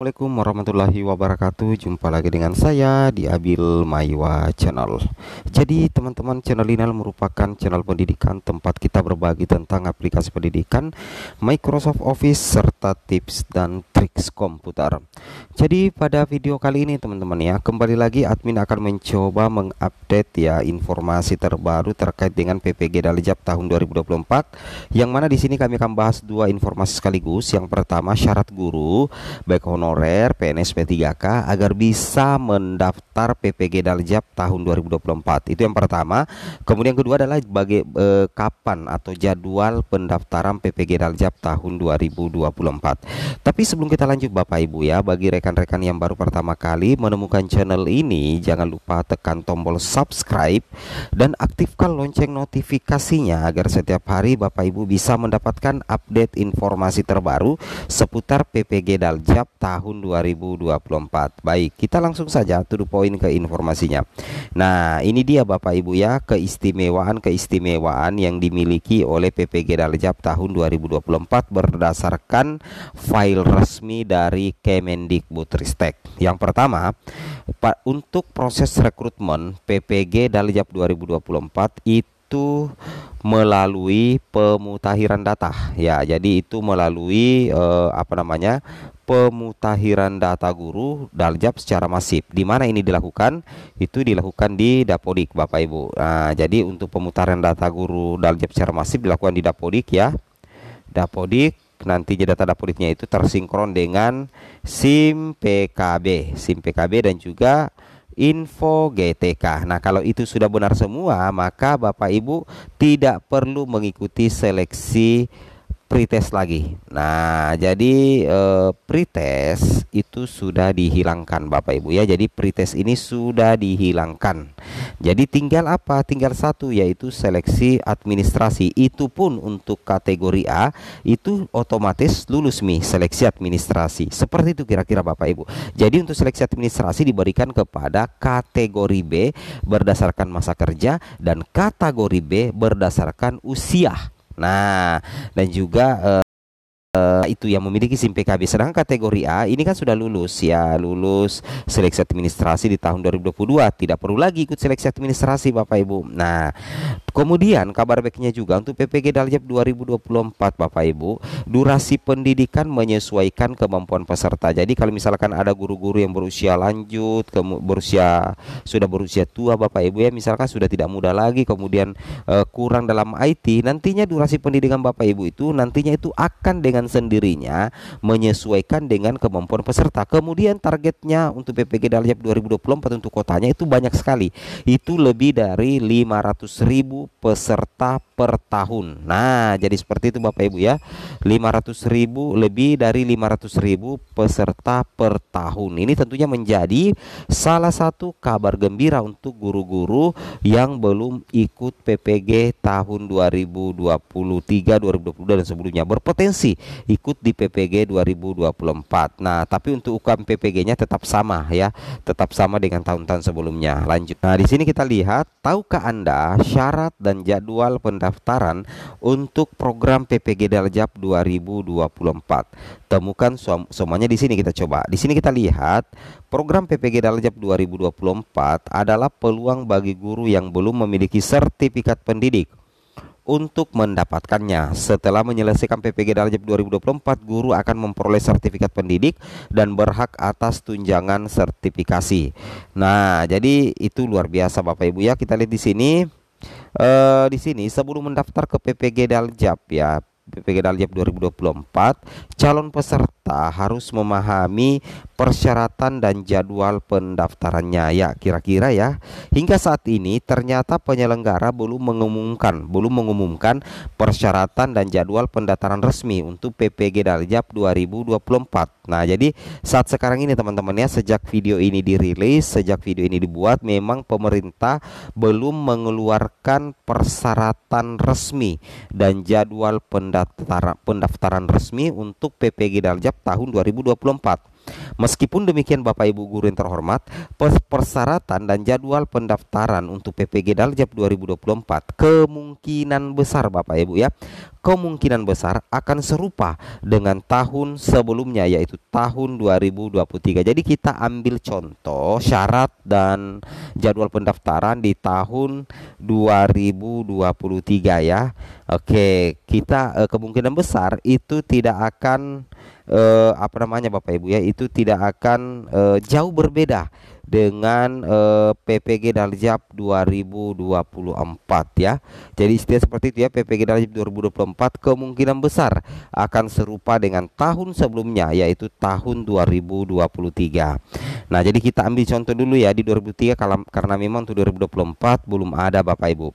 Assalamualaikum warahmatullahi wabarakatuh Jumpa lagi dengan saya di Abil Maiwa Channel Jadi teman-teman channel ini merupakan channel pendidikan Tempat kita berbagi tentang aplikasi pendidikan Microsoft Office serta tips dan triks komputer Jadi pada video kali ini teman-teman ya Kembali lagi admin akan mencoba mengupdate ya Informasi terbaru terkait dengan PPG Dalijab tahun 2024 Yang mana di sini kami akan bahas dua informasi sekaligus Yang pertama syarat guru Baik honor honorer PNS P3K agar bisa mendaftar PPG Daljab tahun 2024. Itu yang pertama. Kemudian kedua adalah bagi eh, kapan atau jadwal pendaftaran PPG Daljab tahun 2024. Tapi sebelum kita lanjut Bapak Ibu ya, bagi rekan-rekan yang baru pertama kali menemukan channel ini, jangan lupa tekan tombol subscribe dan aktifkan lonceng notifikasinya agar setiap hari Bapak Ibu bisa mendapatkan update informasi terbaru seputar PPG Daljab tahun tahun 2024. Baik, kita langsung saja turun poin ke informasinya. Nah, ini dia Bapak Ibu ya, keistimewaan-keistimewaan yang dimiliki oleh PPG Daljab tahun 2024 berdasarkan file resmi dari Kemendikbudristek. Yang pertama, untuk proses rekrutmen PPG Daljab 2024 itu melalui pemutahiran data ya jadi itu melalui eh, apa namanya pemutahiran data guru daljab secara masif. Di mana ini dilakukan? Itu dilakukan di Dapodik, Bapak Ibu. Nah, jadi untuk pemutaran data guru daljab secara masif dilakukan di Dapodik ya. Dapodik nanti data Dapodiknya itu tersinkron dengan SIM PKB, SIM PKB dan juga info GTK. Nah, kalau itu sudah benar semua, maka Bapak Ibu tidak perlu mengikuti seleksi pretest lagi. Nah, jadi e, pretest itu sudah dihilangkan Bapak Ibu ya. Jadi pretest ini sudah dihilangkan. Jadi tinggal apa? Tinggal satu yaitu seleksi administrasi. Itu pun untuk kategori A itu otomatis lulus nih seleksi administrasi. Seperti itu kira-kira Bapak Ibu. Jadi untuk seleksi administrasi diberikan kepada kategori B berdasarkan masa kerja dan kategori B berdasarkan usia. Nah, dan juga uh, itu yang memiliki SIM PKB. Sedangkan kategori A ini kan sudah lulus ya, lulus seleksi administrasi di tahun 2022, tidak perlu lagi ikut seleksi administrasi Bapak Ibu. Nah, Kemudian kabar baiknya juga untuk PPG Daljab 2024 Bapak Ibu, durasi pendidikan menyesuaikan kemampuan peserta. Jadi kalau misalkan ada guru-guru yang berusia lanjut, berusia sudah berusia tua Bapak Ibu ya, misalkan sudah tidak muda lagi, kemudian uh, kurang dalam IT, nantinya durasi pendidikan Bapak Ibu itu nantinya itu akan dengan sendirinya menyesuaikan dengan kemampuan peserta. Kemudian targetnya untuk PPG Daljab 2024 untuk kotanya itu banyak sekali. Itu lebih dari 500 ribu peserta per tahun. Nah, jadi seperti itu Bapak Ibu ya. 500.000 lebih dari 500.000 peserta per tahun. Ini tentunya menjadi salah satu kabar gembira untuk guru-guru yang belum ikut PPG tahun 2023, 2022 dan sebelumnya berpotensi ikut di PPG 2024. Nah, tapi untuk UKM PPG-nya tetap sama ya, tetap sama dengan tahun-tahun sebelumnya. Lanjut. Nah, di sini kita lihat tahukah Anda syarat syarat dan jadwal pendaftaran untuk program PPG Daljab 2024. Temukan semuanya di sini kita coba. Di sini kita lihat program PPG Daljab 2024 adalah peluang bagi guru yang belum memiliki sertifikat pendidik untuk mendapatkannya. Setelah menyelesaikan PPG Darjab 2024, guru akan memperoleh sertifikat pendidik dan berhak atas tunjangan sertifikasi. Nah, jadi itu luar biasa Bapak Ibu ya. Kita lihat di sini uh, di sini sebelum mendaftar ke PPG Daljab ya PPG Daljab 2024 calon peserta peserta harus memahami persyaratan dan jadwal pendaftarannya ya kira-kira ya. Hingga saat ini ternyata penyelenggara belum mengumumkan, belum mengumumkan persyaratan dan jadwal pendaftaran resmi untuk PPG Daljab 2024. Nah, jadi saat sekarang ini teman-teman ya sejak video ini dirilis, sejak video ini dibuat memang pemerintah belum mengeluarkan persyaratan resmi dan jadwal pendaftaran pendaftaran resmi untuk PPG Daljab tahun 2024 Meskipun demikian Bapak Ibu guru yang terhormat, persyaratan dan jadwal pendaftaran untuk PPG Daljab 2024 kemungkinan besar Bapak Ibu ya, kemungkinan besar akan serupa dengan tahun sebelumnya yaitu tahun 2023. Jadi kita ambil contoh syarat dan jadwal pendaftaran di tahun 2023 ya. Oke, kita eh, kemungkinan besar itu tidak akan eh, apa namanya Bapak Ibu ya, itu itu tidak akan uh, jauh berbeda dengan uh, PPG Daljab 2024 ya. Jadi istilah seperti itu ya PPG Daljab 2024 kemungkinan besar akan serupa dengan tahun sebelumnya yaitu tahun 2023. Nah, jadi kita ambil contoh dulu ya di 2003 karena memang untuk 2024 belum ada Bapak Ibu.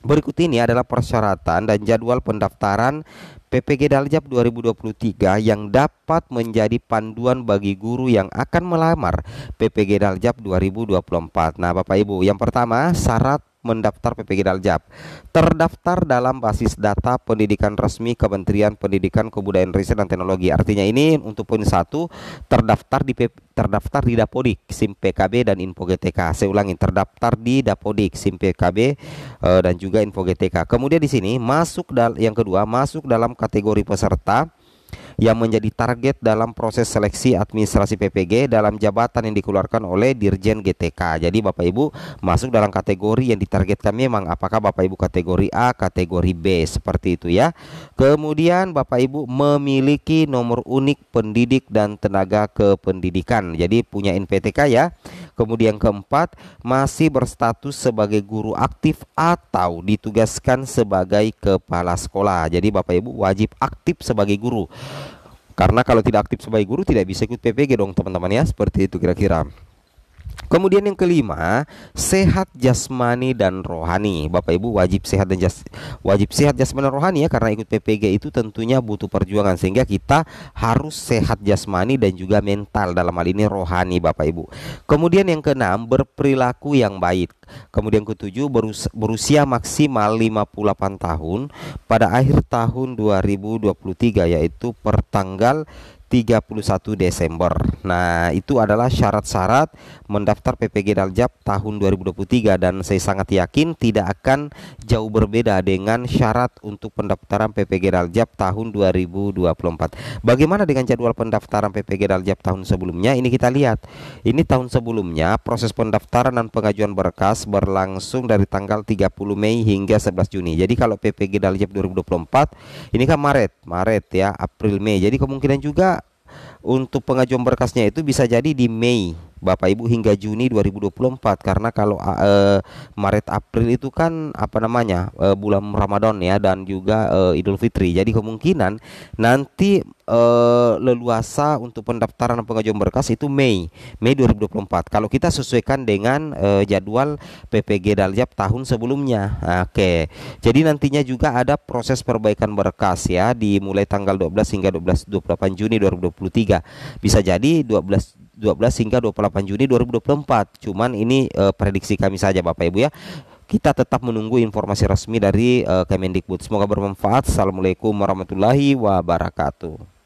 Berikut ini adalah persyaratan dan jadwal pendaftaran PPG Daljab 2023 yang dapat menjadi panduan bagi guru yang akan melamar PPG Daljab 2024. Nah, Bapak Ibu, yang pertama, syarat mendaftar PPG Daljab terdaftar dalam basis data pendidikan resmi Kementerian Pendidikan Kebudayaan Riset dan Teknologi. Artinya ini untuk poin satu terdaftar di terdaftar di Dapodik SIM PKB dan Info GTK. Saya ulangi terdaftar di Dapodik SIM PKB e, eh, dan juga Info GTK. Kemudian di sini masuk dal yang kedua masuk dalam kategori peserta yang menjadi target dalam proses seleksi administrasi PPG dalam jabatan yang dikeluarkan oleh Dirjen GTK. Jadi Bapak Ibu masuk dalam kategori yang ditargetkan memang apakah Bapak Ibu kategori A, kategori B seperti itu ya. Kemudian Bapak Ibu memiliki nomor unik pendidik dan tenaga kependidikan. Jadi punya NPTK ya. Kemudian keempat, masih berstatus sebagai guru aktif atau ditugaskan sebagai kepala sekolah. Jadi Bapak Ibu wajib aktif sebagai guru. Karena kalau tidak aktif sebagai guru tidak bisa ikut PPG dong teman-teman ya. Seperti itu kira-kira. Kemudian yang kelima, sehat jasmani dan rohani. Bapak Ibu wajib sehat dan jas, wajib sehat jasmani dan rohani ya karena ikut PPG itu tentunya butuh perjuangan sehingga kita harus sehat jasmani dan juga mental dalam hal ini rohani Bapak Ibu. Kemudian yang keenam, berperilaku yang baik. Kemudian ketujuh, berus berusia maksimal 58 tahun pada akhir tahun 2023 yaitu pertanggal 31 Desember. Nah, itu adalah syarat-syarat mendaftar PPG Daljab tahun 2023 dan saya sangat yakin tidak akan jauh berbeda dengan syarat untuk pendaftaran PPG Daljab tahun 2024. Bagaimana dengan jadwal pendaftaran PPG Daljab tahun sebelumnya? Ini kita lihat. Ini tahun sebelumnya proses pendaftaran dan pengajuan berkas berlangsung dari tanggal 30 Mei hingga 11 Juni. Jadi kalau PPG Daljab 2024 ini kan Maret, Maret ya, April Mei. Jadi kemungkinan juga untuk pengajuan berkasnya itu bisa jadi di Mei Bapak Ibu hingga Juni 2024 karena kalau uh, Maret April itu kan apa namanya uh, bulan Ramadan ya dan juga uh, Idul Fitri. Jadi kemungkinan nanti uh, leluasa untuk pendaftaran pengajuan berkas itu Mei, Mei 2024. Kalau kita sesuaikan dengan uh, jadwal PPG Daljab tahun sebelumnya. Oke. Jadi nantinya juga ada proses perbaikan berkas ya dimulai tanggal 12 hingga 12 28 Juni 2023. Bisa jadi 12 12 hingga 28 Juni 2024. Cuman ini uh, prediksi kami saja Bapak Ibu ya. Kita tetap menunggu informasi resmi dari uh, Kemendikbud. Semoga bermanfaat. Assalamualaikum warahmatullahi wabarakatuh.